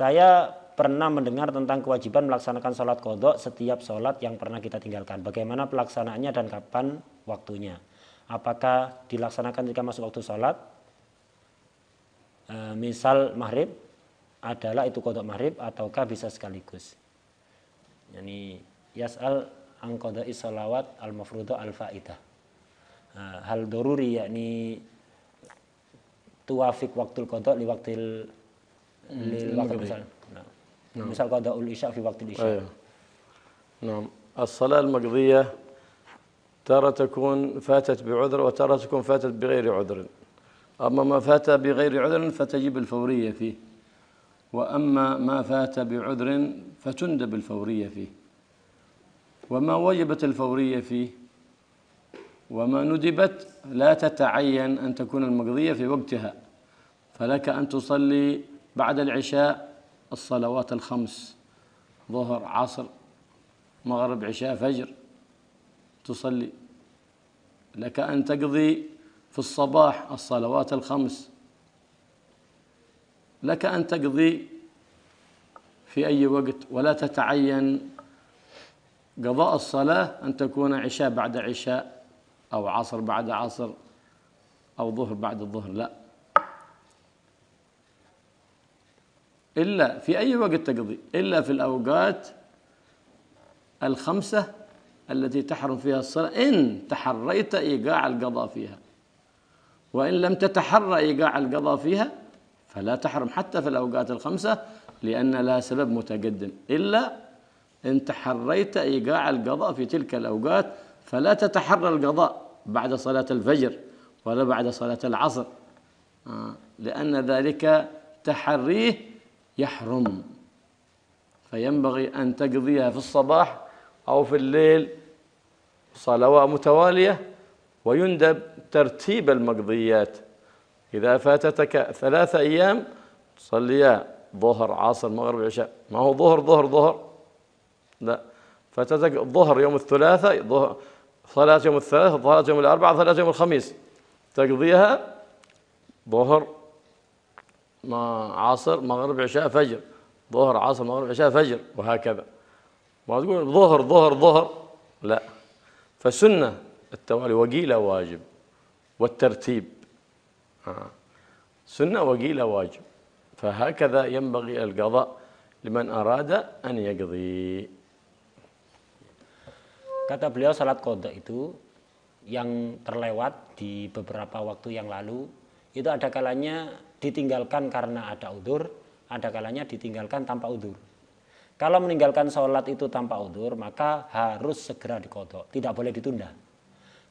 Saya pernah mendengar tentang kewajiban melaksanakan sholat kodok setiap sholat yang pernah kita tinggalkan. Bagaimana pelaksanaannya dan kapan waktunya? Apakah dilaksanakan jika masuk waktu sholat? E, misal maghrib adalah itu kodok maghrib ataukah bisa sekaligus? Yani yas'al an isolawat sholawat al mafrudo al faidah. E, eh, hal doruri yakni tuafik waktu kodok di waktu للمغرب نعم. نعم مثل قضاء العشاء في وقت العشاء أيوه. نعم الصلاة المقضية ترى تكون فاتت بعذر وترى تكون فاتت بغير عذر أما ما فات بغير عذر فتجب الفورية فيه وأما ما فات بعذر فتندب الفورية فيه وما وجبت الفورية فيه وما ندبت لا تتعين أن تكون المقضية في وقتها فلك أن تصلي بعد العشاء الصلوات الخمس ظهر عصر مغرب عشاء فجر تصلي لك أن تقضي في الصباح الصلوات الخمس لك أن تقضي في أي وقت ولا تتعين قضاء الصلاة أن تكون عشاء بعد عشاء أو عصر بعد عصر أو ظهر بعد الظهر لا إلا في أي وقت تقضي إلا في الأوقات الخمسة التي تحرم فيها الصلاة إن تحريت إيقاع القضاء فيها وإن لم تتحرى إيقاع القضاء فيها فلا تحرم حتى في الأوقات الخمسة لأن لها سبب متقدم إلا إن تحريت إيقاع القضاء في تلك الأوقات فلا تتحرى القضاء بعد صلاة الفجر ولا بعد صلاة العصر آه، لأن ذلك تحريه يحرم فينبغي أن تقضيها في الصباح أو في الليل صلوات متوالية ويندب ترتيب المقضيات إذا فاتتك ثلاثة أيام تصليها ظهر عصر مغرب عشاء ما هو ظهر ظهر ظهر لا فاتتك ظهر يوم الثلاثاء ظهر صلاة يوم الثلاثاء صلاة يوم الأربعاء صلاة يوم الخميس تقضيها ظهر ما عصر مغرب عشاء فجر ظهر عصر مغرب عشاء فجر وهكذا ما تقول ظهر ظهر ظهر لا فسنة التوالي وقيل واجب والترتيب آه. سنة وقيل واجب فهكذا ينبغي القضاء لمن أراد أن يقضي Kata beliau salat qada itu yang terlewat di beberapa waktu yang lalu itu ada kalanya ditinggalkan karena ada udur, ada kalanya ditinggalkan tanpa udur. Kalau meninggalkan sholat itu tanpa udur, maka harus segera dikodok, tidak boleh ditunda.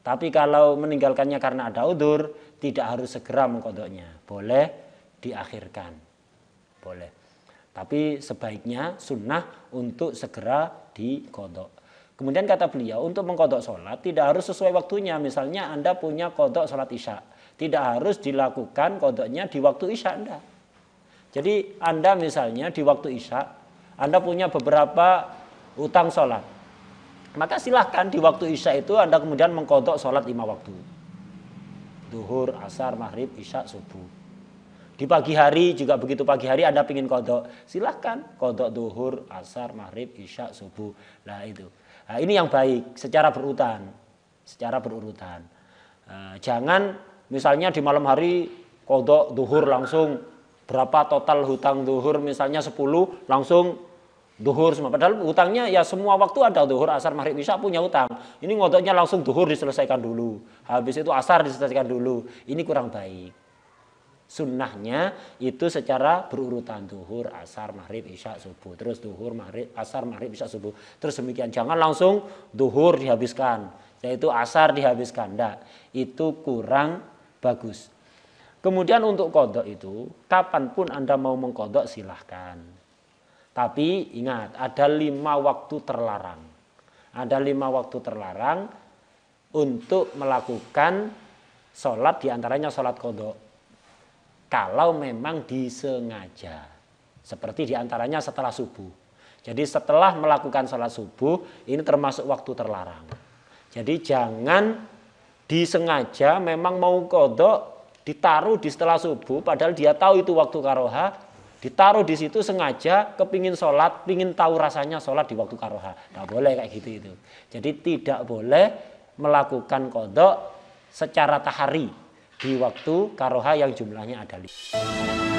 Tapi kalau meninggalkannya karena ada udur, tidak harus segera mengkodoknya, boleh diakhirkan, boleh. Tapi sebaiknya sunnah untuk segera dikodok. Kemudian kata beliau, untuk mengkodok sholat tidak harus sesuai waktunya. Misalnya Anda punya kodok sholat isya' Tidak harus dilakukan kodoknya di waktu isya Anda. Jadi Anda misalnya di waktu isya, Anda punya beberapa utang sholat. Maka silahkan di waktu isya itu Anda kemudian mengkodok sholat lima waktu. Duhur, asar, maghrib, isya, subuh. Di pagi hari juga begitu pagi hari Anda ingin kodok, silahkan kodok duhur, asar, maghrib, isya, subuh. Nah itu. Nah, ini yang baik secara berurutan, secara berurutan. Eh, jangan Misalnya di malam hari kodok duhur langsung berapa total hutang duhur misalnya 10 langsung duhur semua. Padahal hutangnya ya semua waktu ada duhur, asar, maghrib, bisa punya hutang. Ini ngodoknya langsung duhur diselesaikan dulu. Habis itu asar diselesaikan dulu. Ini kurang baik. Sunnahnya itu secara berurutan duhur, asar, maghrib, isya, subuh. Terus duhur, maghrib, asar, maghrib, isya, subuh. Terus demikian. Jangan langsung duhur dihabiskan. Yaitu asar dihabiskan. Tidak. Itu kurang bagus. Kemudian untuk kodok itu, kapanpun Anda mau mengkodok silahkan. Tapi ingat, ada lima waktu terlarang. Ada lima waktu terlarang untuk melakukan sholat diantaranya sholat kodok. Kalau memang disengaja. Seperti diantaranya setelah subuh. Jadi setelah melakukan sholat subuh, ini termasuk waktu terlarang. Jadi jangan disengaja memang mau kodok ditaruh di setelah subuh padahal dia tahu itu waktu karoha ditaruh di situ sengaja kepingin sholat pingin tahu rasanya sholat di waktu karoha tidak boleh kayak gitu itu jadi tidak boleh melakukan kodok secara tahari di waktu karoha yang jumlahnya ada lima.